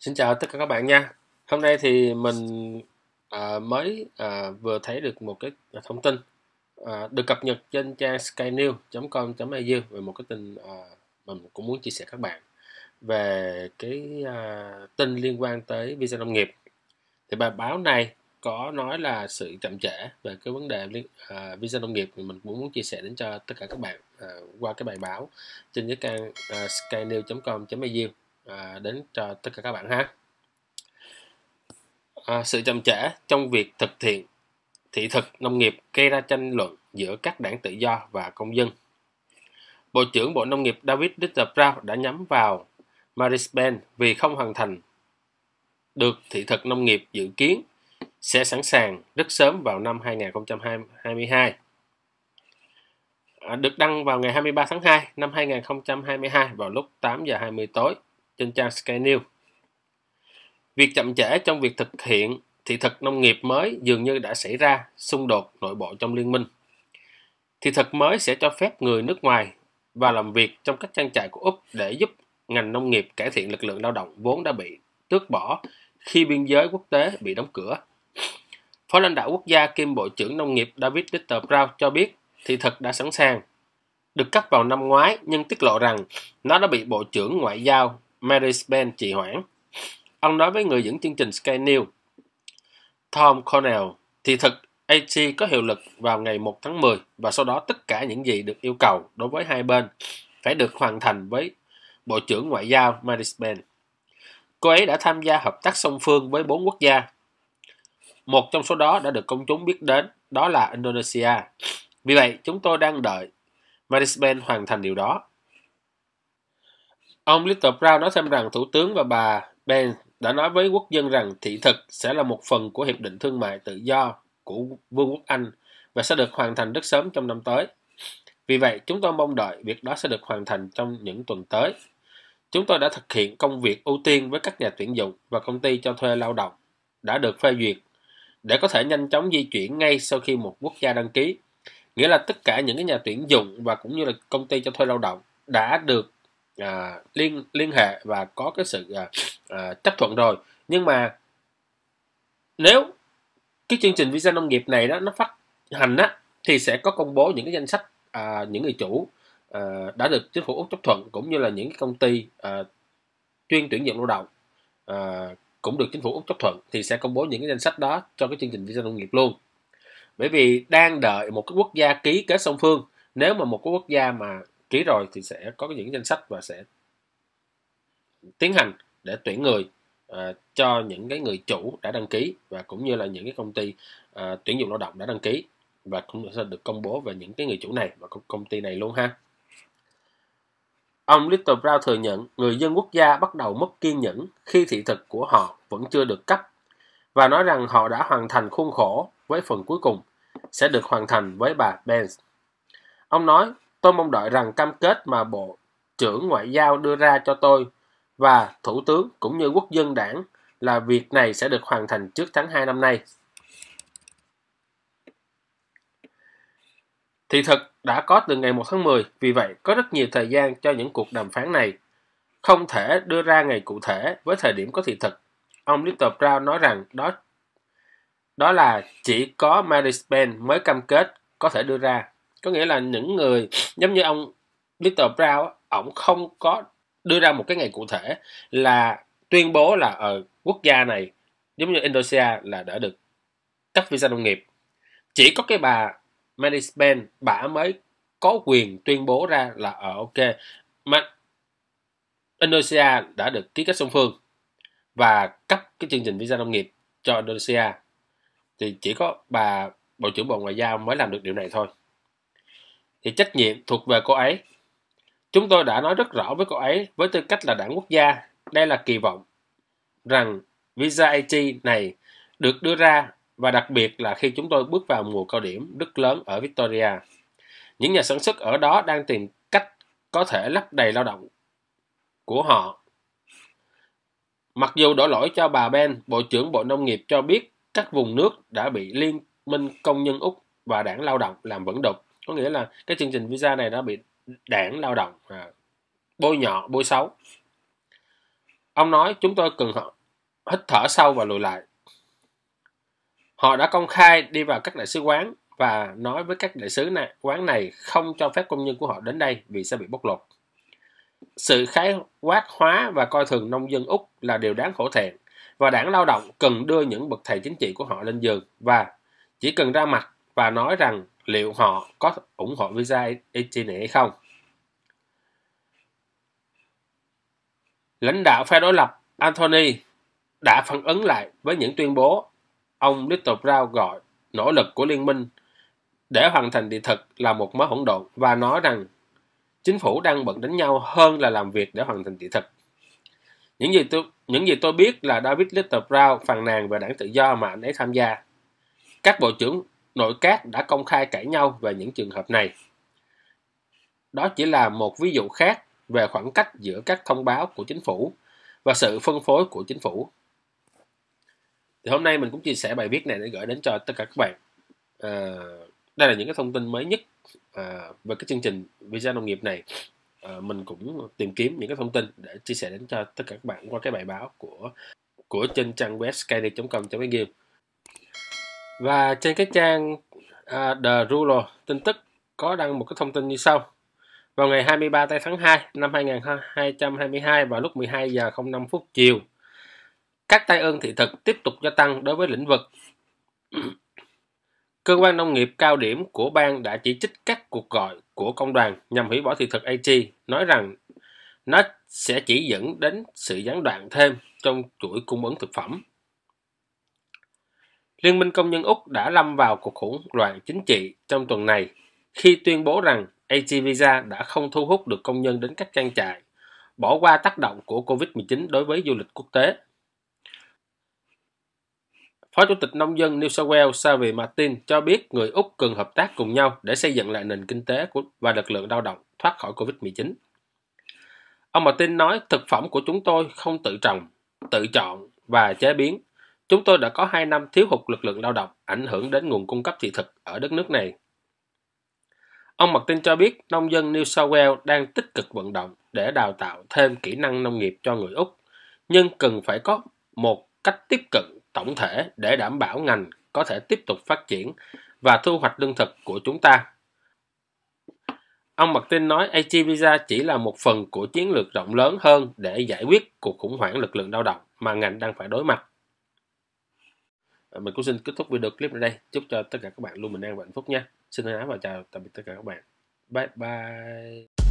Xin chào tất cả các bạn nha. Hôm nay thì mình à, mới à, vừa thấy được một cái thông tin à, được cập nhật trên trang skynews.com.au về một cái tin à, mình cũng muốn chia sẻ các bạn về cái à, tin liên quan tới visa nông nghiệp. Thì bài báo này có nói là sự chậm trễ về cái vấn đề à, visa nông nghiệp thì mình cũng muốn chia sẻ đến cho tất cả các bạn à, qua cái bài báo trên cái trang à, skynews.com.au à, đến à, tất cả các bạn ha à, sự chậm trễ trong việc thực hiện thị thực nông nghiệp gây ra tranh luận giữa các đảng tự do và công dân Bộ trưởng Bộ Nông nghiệp David Ditterbrau đã nhắm vào Marispen vì không hoàn thành được thị thực nông nghiệp dự kiến sẽ sẵn sàng rất sớm vào năm 2022. À, được đăng vào ngày 23 tháng 2 năm 2022 vào lúc 8 giờ 20 tối trên trang Sky News. Việc chậm trễ trong việc thực hiện thị thực nông nghiệp mới dường như đã xảy ra xung đột nội bộ trong liên minh. Thị thực mới sẽ cho phép người nước ngoài và làm việc trong các trang trại của Úc để giúp ngành nông nghiệp cải thiện lực lượng lao động vốn đã bị tước bỏ khi biên giới quốc tế bị đóng cửa. Phó lãnh đạo quốc gia kiêm Bộ trưởng Nông nghiệp David Little Brown cho biết thị thực đã sẵn sàng. Được cắt vào năm ngoái nhưng tiết lộ rằng nó đã bị Bộ trưởng Ngoại giao Mary Span trì hoãn. Ông nói với người dẫn chương trình Sky News, Tom Cornell, thì thực AC có hiệu lực vào ngày 1 tháng 10 và sau đó tất cả những gì được yêu cầu đối với hai bên phải được hoàn thành với Bộ trưởng Ngoại giao Mary Span. Cô ấy đã tham gia hợp tác song phương với bốn quốc gia. Một trong số đó đã được công chúng biết đến, đó là Indonesia. Vì vậy, chúng tôi đang đợi Marisben hoàn thành điều đó. Ông Little Brown nói thêm rằng Thủ tướng và bà Ben đã nói với quốc dân rằng thị thực sẽ là một phần của Hiệp định Thương mại Tự do của Vương quốc Anh và sẽ được hoàn thành rất sớm trong năm tới. Vì vậy, chúng tôi mong đợi việc đó sẽ được hoàn thành trong những tuần tới. Chúng tôi đã thực hiện công việc ưu tiên với các nhà tuyển dụng và công ty cho thuê lao động đã được phê duyệt để có thể nhanh chóng di chuyển ngay sau khi một quốc gia đăng ký. Nghĩa là tất cả những cái nhà tuyển dụng và cũng như là công ty cho thuê lao động đã được à, liên liên hệ và có cái sự à, à, chấp thuận rồi nhưng mà nếu cái chương trình visa nông nghiệp này đó nó phát hành á thì sẽ có công bố những cái danh sách à, những người chủ à, đã được chính phủ úc chấp thuận cũng như là những cái công ty à, chuyên tuyển dụng lao động à, cũng được chính phủ úc chấp thuận thì sẽ công bố những cái danh sách đó cho cái chương trình visa nông nghiệp luôn bởi vì đang đợi một cái quốc gia ký kết song phương nếu mà một cái quốc gia mà ký rồi thì sẽ có những danh sách và sẽ tiến hành để tuyển người à, cho những cái người chủ đã đăng ký và cũng như là những cái công ty à, tuyển dụng lao động đã đăng ký và cũng sẽ được công bố về những cái người chủ này và công ty này luôn ha. Ông Little Brown thừa nhận người dân quốc gia bắt đầu mất kiên nhẫn khi thị thực của họ vẫn chưa được cấp và nói rằng họ đã hoàn thành khuôn khổ với phần cuối cùng sẽ được hoàn thành với bà Benz. Ông nói Tôi mong đợi rằng cam kết mà Bộ trưởng Ngoại giao đưa ra cho tôi và Thủ tướng cũng như quốc dân đảng là việc này sẽ được hoàn thành trước tháng 2 năm nay. Thị thực đã có từ ngày 1 tháng 10, vì vậy có rất nhiều thời gian cho những cuộc đàm phán này. Không thể đưa ra ngày cụ thể với thời điểm có thị thực. Ông Little Brown nói rằng đó đó là chỉ có Marie Spen mới cam kết có thể đưa ra có nghĩa là những người giống như ông Little Brown ông không có đưa ra một cái ngày cụ thể là tuyên bố là ở ờ, quốc gia này giống như Indonesia là đã được cấp visa nông nghiệp chỉ có cái bà management bà mới có quyền tuyên bố ra là ở ờ, ok mà Indonesia đã được ký kết song phương và cấp cái chương trình visa nông nghiệp cho Indonesia thì chỉ có bà bộ trưởng bộ ngoại giao mới làm được điều này thôi thì trách nhiệm thuộc về cô ấy. Chúng tôi đã nói rất rõ với cô ấy với tư cách là đảng quốc gia, đây là kỳ vọng rằng visa IT này được đưa ra và đặc biệt là khi chúng tôi bước vào mùa cao điểm rất lớn ở Victoria. Những nhà sản xuất ở đó đang tìm cách có thể lấp đầy lao động của họ. Mặc dù đổ lỗi cho bà Ben, Bộ trưởng Bộ Nông nghiệp cho biết các vùng nước đã bị Liên minh Công nhân Úc và đảng lao động làm vẫn đục có nghĩa là cái chương trình visa này đã bị đảng lao động à, bôi nhọ bôi xấu ông nói chúng tôi cần họ hít thở sâu và lùi lại họ đã công khai đi vào các đại sứ quán và nói với các đại sứ này, quán này không cho phép công nhân của họ đến đây vì sẽ bị bóc lột sự khái quát hóa và coi thường nông dân úc là điều đáng khổ thẹn và đảng lao động cần đưa những bậc thầy chính trị của họ lên giường và chỉ cần ra mặt và nói rằng liệu họ có ủng hộ visa EG này hay không. Lãnh đạo phe đối lập Anthony đã phản ứng lại với những tuyên bố ông Little Brown gọi nỗ lực của liên minh để hoàn thành địa thực là một mớ hỗn độn và nói rằng chính phủ đang bận đánh nhau hơn là làm việc để hoàn thành địa thực. Những gì tôi những gì tôi biết là David Little Brown phàn nàn về đảng tự do mà anh ấy tham gia. Các bộ trưởng nội các đã công khai cãi nhau về những trường hợp này. Đó chỉ là một ví dụ khác về khoảng cách giữa các thông báo của chính phủ và sự phân phối của chính phủ. Thì hôm nay mình cũng chia sẻ bài viết này để gửi đến cho tất cả các bạn. À, đây là những cái thông tin mới nhất à, về cái chương trình visa nông nghiệp này. À, mình cũng tìm kiếm những cái thông tin để chia sẻ đến cho tất cả các bạn qua cái bài báo của của trên trang web skyd com vn và trên cái trang uh, The Ruler tin tức có đăng một cái thông tin như sau vào ngày 23 tháng 2 năm 2022 vào lúc 12 giờ 05 phút chiều các tay ơn thị thực tiếp tục gia tăng đối với lĩnh vực cơ quan nông nghiệp cao điểm của bang đã chỉ trích các cuộc gọi của công đoàn nhằm hủy bỏ thị thực AG nói rằng nó sẽ chỉ dẫn đến sự gián đoạn thêm trong chuỗi cung ứng thực phẩm Liên minh công nhân Úc đã lâm vào cuộc khủng loạn chính trị trong tuần này khi tuyên bố rằng AG Visa đã không thu hút được công nhân đến các trang trại, bỏ qua tác động của COVID-19 đối với du lịch quốc tế. Phó Chủ tịch Nông dân New South Wales Xavier Martin cho biết người Úc cần hợp tác cùng nhau để xây dựng lại nền kinh tế của và lực lượng lao động thoát khỏi COVID-19. Ông Martin nói thực phẩm của chúng tôi không tự trồng, tự chọn và chế biến Chúng tôi đã có 2 năm thiếu hụt lực lượng lao động ảnh hưởng đến nguồn cung cấp thị thực ở đất nước này. Ông Martin cho biết nông dân New South Wales đang tích cực vận động để đào tạo thêm kỹ năng nông nghiệp cho người Úc, nhưng cần phải có một cách tiếp cận tổng thể để đảm bảo ngành có thể tiếp tục phát triển và thu hoạch lương thực của chúng ta. Ông Martin nói AG Visa chỉ là một phần của chiến lược rộng lớn hơn để giải quyết cuộc khủng hoảng lực lượng lao động mà ngành đang phải đối mặt. Ờ, mình cũng xin kết thúc video clip ở đây chúc cho tất cả các bạn luôn bình an và hạnh phúc nha xin thân ái và chào tạm biệt tất cả các bạn bye bye